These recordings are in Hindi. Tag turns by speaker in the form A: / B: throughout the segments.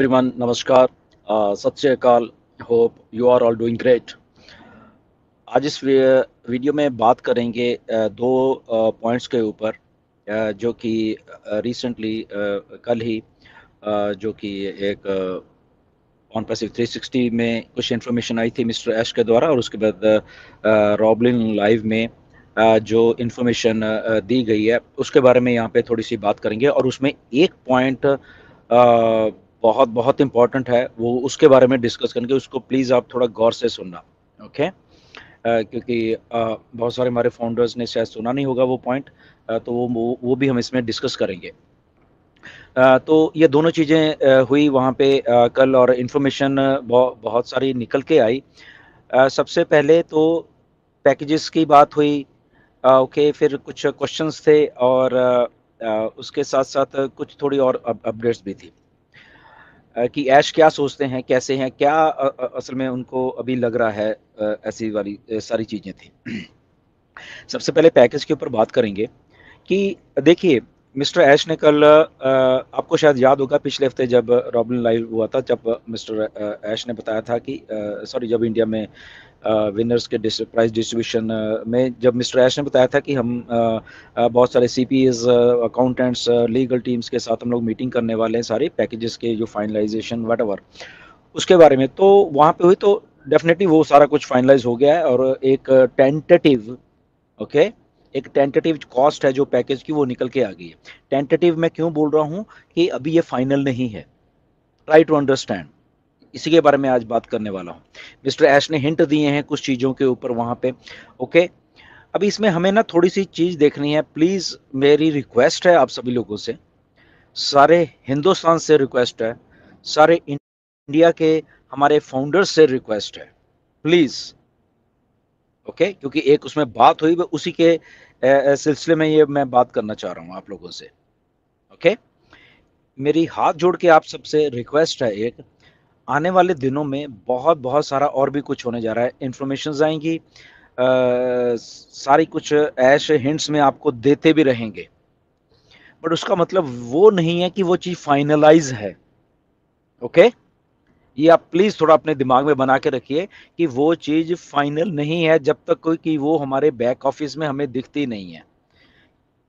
A: एवरीवन नमस्कार Uh, hope you are all doing great आज इस वीडियो में बात करेंगे uh, दो पॉइंट्स uh, के ऊपर uh, जो कि रिसेंटली कल ही जो कि एक ऑन पैसिव 360 में कुछ इन्फॉर्मेशन आई थी मिस्टर एश के द्वारा और उसके बाद रॉबलिन लाइव में जो इन्फॉर्मेशन दी गई है उसके बारे में यहाँ पे थोड़ी सी बात करेंगे और उसमें एक पॉइंट बहुत बहुत इंपॉर्टेंट है वो उसके बारे में डिस्कस करेंगे उसको प्लीज़ आप थोड़ा गौर से सुनना ओके Uh, क्योंकि uh, बहुत सारे हमारे फाउंडर्स ने शायद सुना नहीं होगा वो पॉइंट uh, तो वो वो भी हम इसमें डिस्कस करेंगे तो ये दोनों चीज़ें हुई वहाँ पे कल और इन्फॉर्मेशन बहु, बहुत सारी निकल के आई सबसे पहले तो पैकेजेस की बात हुई ओके फिर कुछ क्वेश्चंस थे और उसके साथ साथ कुछ थोड़ी और अपडेट्स भी थी कि ऐश क्या सोचते हैं कैसे हैं क्या असल में उनको अभी लग रहा है ऐसी वाली सारी चीज़ें थी सबसे पहले पैकेज के ऊपर बात करेंगे कि देखिए मिस्टर ऐश ने कल आपको शायद याद होगा पिछले हफ्ते जब रॉबिन लाइव हुआ था जब मिस्टर ऐश ने बताया था कि सॉरी जब इंडिया में विनर्स के प्राइज डिस्ट्रीब्यूशन में जब मिस्टर ऐश ने बताया था कि हम बहुत सारे C P accountants legal teams के साथ हम लोग मीटिंग करने वाले हैं सारे पैकेजेस के जो फाइनलाइजेशन वट उसके बारे में तो वहाँ पे हुई तो डेफिनेटली वो सारा कुछ फाइनलाइज हो गया है और एक टेंटेटिव ओके okay, एक टेंटेटिव कॉस्ट है जो पैकेज की वो निकल के आ गई है टेंटेटिव मैं क्यों बोल रहा हूँ कि अभी ये फाइनल नहीं है ट्राई टू अंडरस्टैंड इसी के बारे में आज बात करने वाला हूँ मिस्टर ऐश ने हिंट दिए हैं कुछ चीज़ों के ऊपर वहाँ पे ओके अब इसमें हमें ना थोड़ी सी चीज़ देखनी है प्लीज़ मेरी रिक्वेस्ट है आप सभी लोगों से सारे हिंदुस्तान से रिक्वेस्ट है सारे इंडिया के हमारे फाउंडर्स से रिक्वेस्ट है प्लीज़ ओके okay? क्योंकि एक उसमें बात हुई उसी के सिलसिले में ये मैं बात करना चाह रहा हूँ आप लोगों से ओके okay? मेरी हाथ जोड़ के आप सबसे रिक्वेस्ट है एक आने वाले दिनों में बहुत बहुत सारा और भी कुछ होने जा रहा है इन्फॉर्मेशन आएंगी आ, सारी कुछ ऐश हिंट्स में आपको देते भी रहेंगे बट उसका मतलब वो नहीं है कि वो चीज़ फाइनलाइज है ओके ये आप प्लीज़ थोड़ा अपने दिमाग में बना के रखिए कि वो चीज़ फाइनल नहीं है जब तक कोई कि वो हमारे बैक ऑफिस में हमें दिखती नहीं है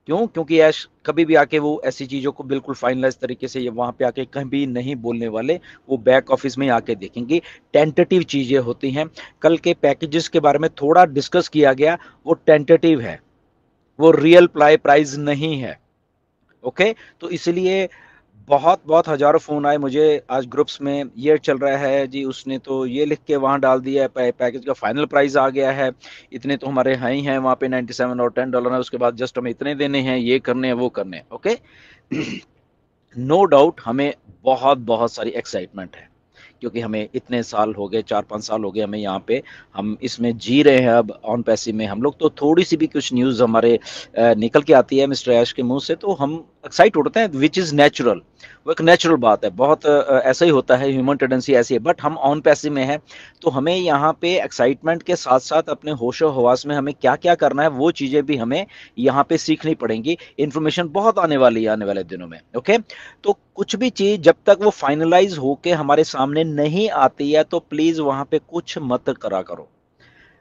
A: क्यों क्योंकि ऐश कभी भी आके वो ऐसी चीज़ों को बिल्कुल फाइनलाइज तरीके से ये वहाँ पे आके भी नहीं बोलने वाले वो बैक ऑफिस में आके देखेंगे टेंटेटिव चीज़ें होती हैं कल के पैकेजेस के बारे में थोड़ा डिस्कस किया गया वो टेंटेटिव है वो रियल प्लाई प्राइस नहीं है ओके तो इसलिए बहुत बहुत हज़ारों फ़ोन आए मुझे आज ग्रुप्स में ये चल रहा है जी उसने तो ये लिख के वहाँ डाल दिया है पैकेज का फाइनल प्राइस आ गया है इतने तो हमारे हैं ही हैं वहाँ पे 97 और 10 डॉलर है उसके बाद जस्ट हमें इतने देने हैं ये करने हैं वो करने हैं ओके नो डाउट हमें बहुत बहुत सारी एक्साइटमेंट है क्योंकि हमें इतने साल हो गए चार पाँच साल हो गए हमें यहाँ पे हम इसमें जी रहे हैं अब ऑन पैसे में हम लोग तो थोड़ी सी भी कुछ न्यूज़ हमारे निकल के आती है मिस्टर ऐश के मुंह से तो हम एक्साइट उठते हैं विच इज़ नेचुरल वो एक नेचुरल बात है बहुत ऐसा ही होता है ह्यूमन टेंडेंसी ऐसी है बट हम ऑन पैसे में हैं तो हमें यहाँ पे एक्साइटमेंट के साथ साथ अपने होशो हवास में हमें क्या क्या करना है वो चीज़ें भी हमें यहाँ पे सीखनी पड़ेंगी इन्फॉर्मेशन बहुत आने वाली है आने वाले दिनों में ओके तो कुछ भी चीज़ जब तक वो फाइनलाइज होके हमारे सामने नहीं आती है तो प्लीज़ वहाँ पे कुछ मत करा करो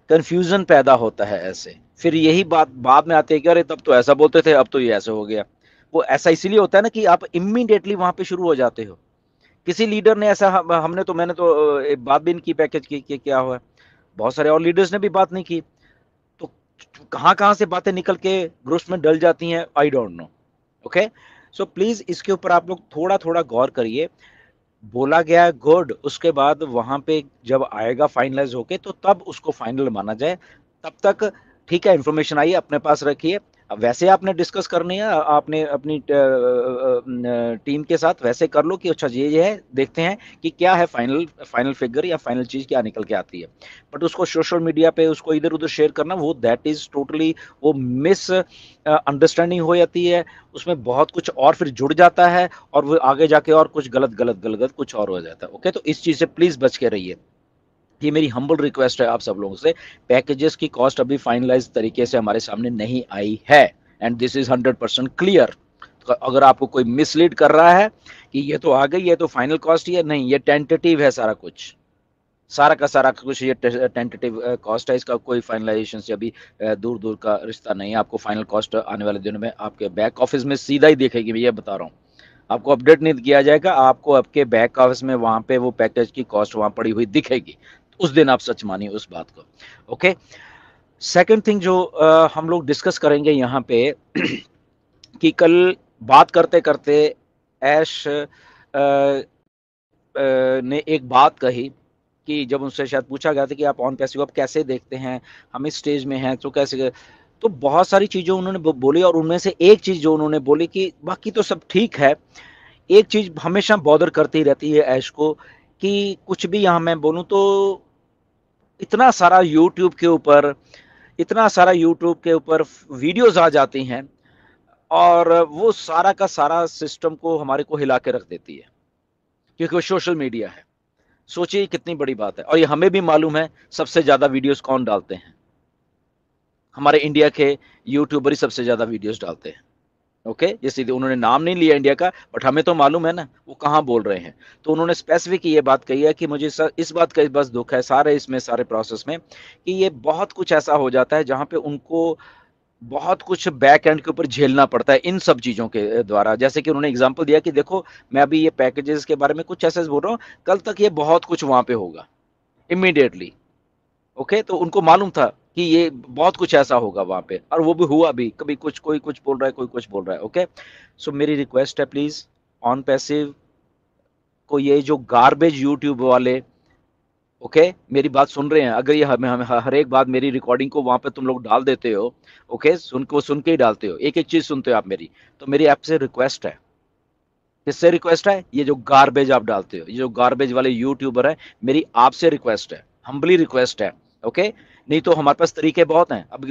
A: कन्फ्यूज़न पैदा होता है ऐसे फिर यही बात बाद में आती है कि अरे तब तो ऐसा बोलते थे अब तो ये ऐसे हो गया वो ऐसा इसीलिए होता है ना कि आप इमीडिएटली वहां पे शुरू हो जाते हो किसी लीडर ने ऐसा हमने तो मैंने तो बात भी इनकी पैकेज की कि क्या हुआ बहुत सारे और लीडर्स ने भी बात नहीं की तो कहाँ कहाँ से बातें निकल के ग्रुप्स में डल जाती हैं I don't know okay so please इसके ऊपर आप लोग थोड़ा थोड़ा गौर करिए बोला गया गुड उसके बाद वहां पे जब आएगा फाइनलाइज होके तो तब उसको फाइनल माना जाए तब तक ठीक है इन्फॉर्मेशन आई अपने पास रखिए वैसे आपने डिस्कस करनी है आपने अपनी टीम के साथ वैसे कर लो कि अच्छा ये ये है देखते हैं कि क्या है फाइनल फाइनल फिगर या फाइनल चीज़ क्या निकल के आती है बट उसको सोशल मीडिया पे उसको इधर उधर शेयर करना वो दैट इज़ टोटली वो मिस अंडरस्टैंडिंग हो जाती है उसमें बहुत कुछ और फिर जुड़ जाता है और वो आगे जाके और कुछ गलत गलत गलत कुछ और हो जाता है ओके तो इस चीज़ से प्लीज़ बच के रहिए ये मेरी हम्बल रिक्वेस्ट है आप सब लोगों से पैकेजेस की कॉस्ट अभी फाइनलाइज तरीके से हमारे सामने नहीं आई है and this is hundred percent clear अगर आपको कोई मिसलीड कर रहा है कि ये तो आ गई ये तो फाइनल कॉस्ट ही है नहीं ये टेंटेटिव है सारा कुछ सारा का सारा कुछ ये टेंटेटिव कॉस्ट है इसका कोई फाइनलाइजेशन से अभी दूर दूर का रिश्ता नहीं है आपको फाइनल कॉस्ट आने वाले दिनों में आपके बैक ऑफिस में सीधा ही देखेगी मैं ये बता रहा हूँ आपको अपडेट नहीं किया जाएगा आपको आपके बैक ऑफिस में वहाँ पे वो पैकेज की कॉस्ट वहाँ पड़ी हुई दिखेगी उस दिन आप सच मानिए उस बात को ओके सेकंड थिंग जो आ, हम लोग डिस्कस करेंगे यहाँ पे कि कल बात करते करते ऐश आ, आ, ने एक बात कही कि जब उनसे शायद पूछा गया था कि आप ऑन पैसिव आप कैसे देखते हैं हम इस स्टेज में हैं तो कैसे तो बहुत सारी चीज़ें उन्होंने बोली और उनमें से एक चीज़ जो उन्होंने बोली कि बाकी तो सब ठीक है एक चीज़ हमेशा बॉदर करती रहती है ऐश को कि कुछ भी यहाँ मैं बोलूँ तो इतना सारा यूट्यूब के ऊपर इतना सारा यूट्यूब के ऊपर वीडियोस आ जाती हैं और वो सारा का सारा सिस्टम को हमारे को हिला के रख देती है क्योंकि वो सोशल मीडिया है सोचिए कितनी बड़ी बात है और ये हमें भी मालूम है सबसे ज़्यादा वीडियोस कौन डालते हैं हमारे इंडिया के यूट्यूबर ही सबसे ज़्यादा वीडियोस डालते हैं ओके ये सीधे उन्होंने नाम नहीं लिया इंडिया का बट हमें तो मालूम है ना वो कहाँ बोल रहे हैं तो उन्होंने स्पेसिफिक ये बात कही है कि मुझे इस बात का बस दुख है सारे इसमें सारे प्रोसेस में कि ये बहुत कुछ ऐसा हो जाता है जहाँ पे उनको बहुत कुछ बैक एंड के ऊपर झेलना पड़ता है इन सब चीज़ों के द्वारा जैसे कि उन्होंने एग्जाम्पल दिया कि देखो मैं अभी ये पैकेजेस के बारे में कुछ ऐसे बोल रहा हूँ कल तक ये बहुत कुछ वहाँ पे होगा इमिडिएटली ओके तो उनको मालूम था कि ये बहुत कुछ ऐसा होगा वहाँ पे और वो भी हुआ भी कभी कुछ कोई कुछ बोल रहा है कोई कुछ बोल रहा है ओके सो so, मेरी रिक्वेस्ट है प्लीज़ ऑन पैसिव को ये जो गार्बेज यूट्यूब वाले ओके okay? मेरी बात सुन रहे हैं अगर ये हमें हम, हर एक बात मेरी रिकॉर्डिंग को वहाँ पे तुम लोग डाल देते हो ओके okay? सुन को सुन के ही डालते हो एक एक चीज़ सुनते हो आप मेरी तो मेरी ऐप से रिक्वेस्ट है किससे रिक्वेस्ट है ये जो गार्बेज आप डालते हो ये जो गार्बेज वाले यूट्यूबर है मेरी आपसे रिक्वेस्ट है हम्बली रिक्वेस्ट है ओके okay? नहीं तो हमारे पास तरीके बहुत हैं अब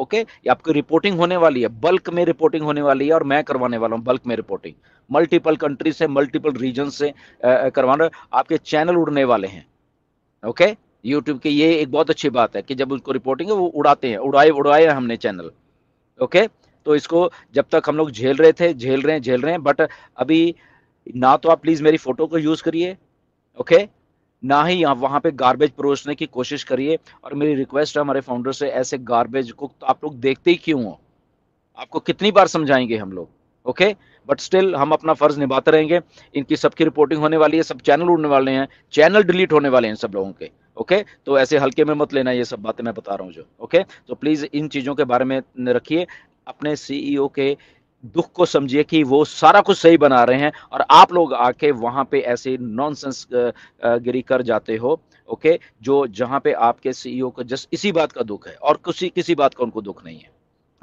A: ओके ये आपकी रिपोर्टिंग होने वाली है बल्क में रिपोर्टिंग होने वाली है और मैं करवाने वाला हूँ बल्क में रिपोर्टिंग मल्टीपल कंट्री से मल्टीपल रीजन से करवाना आपके चैनल उड़ने वाले हैं ओके यूट्यूब की ये एक बहुत अच्छी बात है कि जब उसको रिपोर्टिंग है वो उड़ाते हैं उड़ाए उड़ाए हमने चैनल ओके तो इसको जब तक हम लोग झेल रहे थे झेल रहे हैं झेल रहे हैं बट अभी ना तो आप प्लीज़ मेरी फोटो को यूज़ करिए ओके ना ही वहां वहाँ पे गार्बेज परोसने की कोशिश करिए और मेरी रिक्वेस्ट है हमारे फाउंडर से ऐसे गार्बेज को तो आप लोग देखते ही क्यों हो आपको कितनी बार समझाएंगे हम लोग ओके बट स्टिल हम अपना फर्ज निभाते रहेंगे इनकी सबकी रिपोर्टिंग होने वाली है सब चैनल उड़ने वाले हैं चैनल डिलीट होने वाले हैं सब लोगों के ओके तो ऐसे हल्के में मत लेना ये सब बातें मैं बता रहा हूँ जो ओके तो प्लीज़ इन चीज़ों के बारे में रखिए अपने सीईओ e के दुख को समझिए कि वो सारा कुछ सही बना रहे हैं और आप लोग आके वहाँ पे ऐसे नॉनसेंस गिरी कर जाते हो ओके जो जहाँ पे आपके सीईओ e को जस्ट इसी बात का दुख है और किसी किसी बात का उनको दुख नहीं है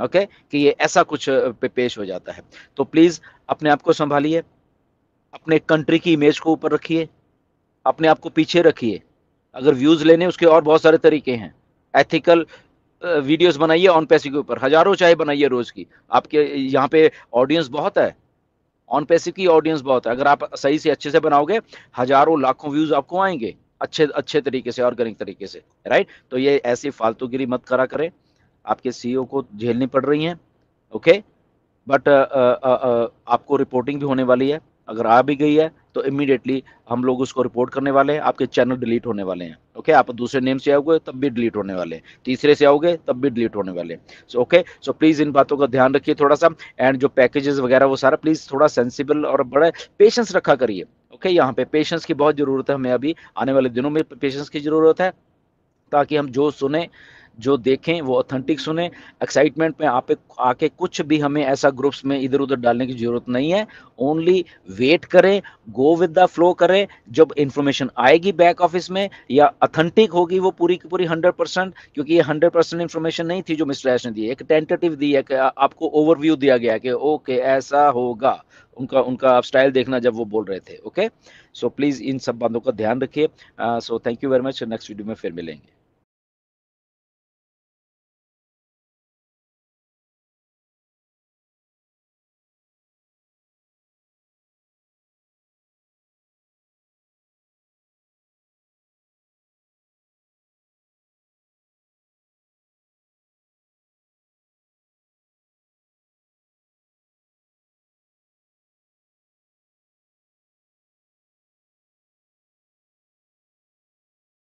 A: ओके कि ये ऐसा कुछ पे पेश हो जाता है तो प्लीज़ अपने आप को संभालिए अपने कंट्री की इमेज को ऊपर रखिए अपने आप को पीछे रखिए अगर व्यूज़ लेने उसके और बहुत सारे तरीके हैं एथिकल वीडियोस बनाइए ऑन पैसे के ऊपर हजारों चाय बनाइए रोज की आपके यहाँ पे ऑडियंस बहुत है ऑन पैसे की ऑडियंस बहुत है अगर आप सही से अच्छे से बनाओगे हजारों लाखों व्यूज आपको आएंगे अच्छे अच्छे तरीके से ऑर्गेनिक तरीके से राइट तो ये ऐसी फालतूगिरी मत करा करें आपके सीईओ e को झेलनी पड़ रही है ओके बट आपको रिपोर्टिंग भी होने वाली है अगर आ भी गई है तो इमिडिएटली हम लोग उसको रिपोर्ट करने वाले हैं आपके चैनल डिलीट होने वाले हैं ओके आप दूसरे नेम से आओगे तब भी डिलीट होने वाले तीसरे से आओगे तब भी डिलीट होने वाले सो ओके सो प्लीज इन बातों का ध्यान रखिए थोड़ा सा एंड जो पैकेजेस वगैरह वो सारा प्लीज थोड़ा सेंसिबल और बड़ा पेशेंस रखा करिए ओके यहाँ पे पेशेंस की बहुत जरूरत है हमें अभी आने वाले दिनों में पेशेंस की जरूरत है ताकि हम जो सुने जो देखें वो ऑथेंटिक सुने एक्साइटमेंट में आप आके कुछ भी हमें ऐसा ग्रुप्स में इधर उधर डालने की जरूरत नहीं है ओनली वेट करें गो विद द फ्लो करें जब इन्फॉर्मेशन आएगी बैक ऑफिस में या ऑथेंटिक होगी वो पूरी की पूरी हंड्रेड परसेंट क्योंकि ये हंड्रेड परसेंट इन्फॉर्मेशन नहीं थी जो मिस्टर एस ने दी एक टेंटेटिव दी है कि आपको ओवरव्यू दिया गया कि ओके ऐसा होगा उनका उनका आप स्टाइल देखना जब वो बोल रहे थे ओके सो प्लीज़ इन सब बातों का ध्यान रखिए so thank you very much next video में फिर मिलेंगे